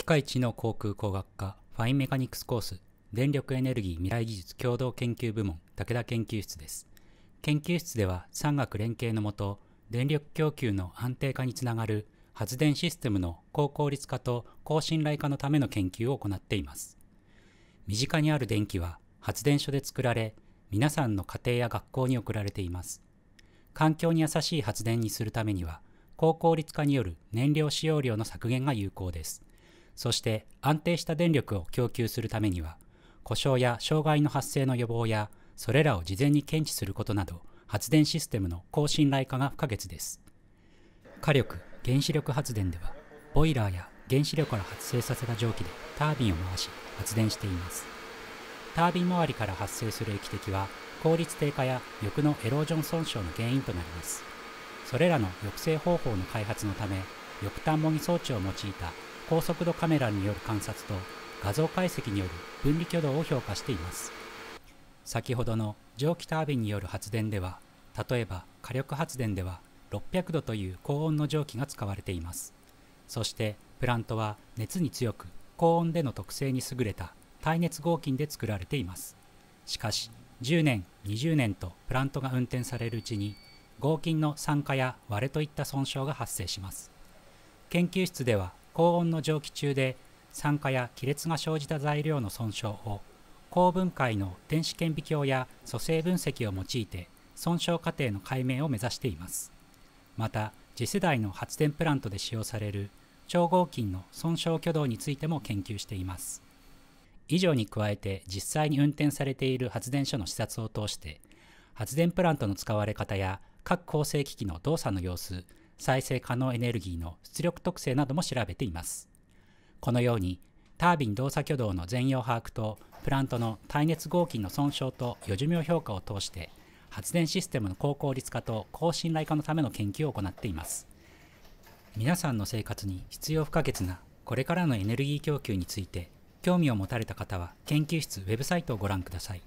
機械知能航空工学科ファインメカニクスコース電力エネルギー未来技術共同研究部門武田研究室です。研究室では産学連携のもと電力供給の安定化につながる発電システムの高効率化と高信頼化のための研究を行っています。身近にある電気は発電所で作られ、皆さんの家庭や学校に送られています。環境に優しい発電にするためには、高効率化による燃料使用量の削減が有効です。そして安定した電力を供給するためには、故障や障害の発生の予防や、それらを事前に検知することなど、発電システムの高信頼化が不可欠です。火力・原子力発電では、ボイラーや原子力から発生させた蒸気でタービンを回し発電しています。タービン周りから発生する液滴は、効率低下や翼のエロージョン損傷の原因となります。それらの抑制方法の開発のため、翼端模擬装置を用いた高速度カメラによる観察と画像解析による分離挙動を評価しています先ほどの蒸気タービンによる発電では例えば火力発電では600度という高温の蒸気が使われていますそしてプラントは熱に強く高温での特性に優れた耐熱合金で作られていますしかし10年20年とプラントが運転されるうちに合金の酸化や割れといった損傷が発生します研究室では高温の蒸気中で酸化や亀裂が生じた材料の損傷を高分解の電子顕微鏡や組成分析を用いて損傷過程の解明を目指していますまた次世代の発電プラントで使用される超合金の損傷挙動についても研究しています以上に加えて実際に運転されている発電所の視察を通して発電プラントの使われ方や各構成機器の動作の様子再生可能エネルギーの出力特性なども調べています。このようにタービン動作挙動の全容把握とプラントの耐熱合金の損傷と余寿命評価を通して発電システムの高効率化と高信頼化のための研究を行っています皆さんの生活に必要不可欠なこれからのエネルギー供給について興味を持たれた方は研究室ウェブサイトをご覧ください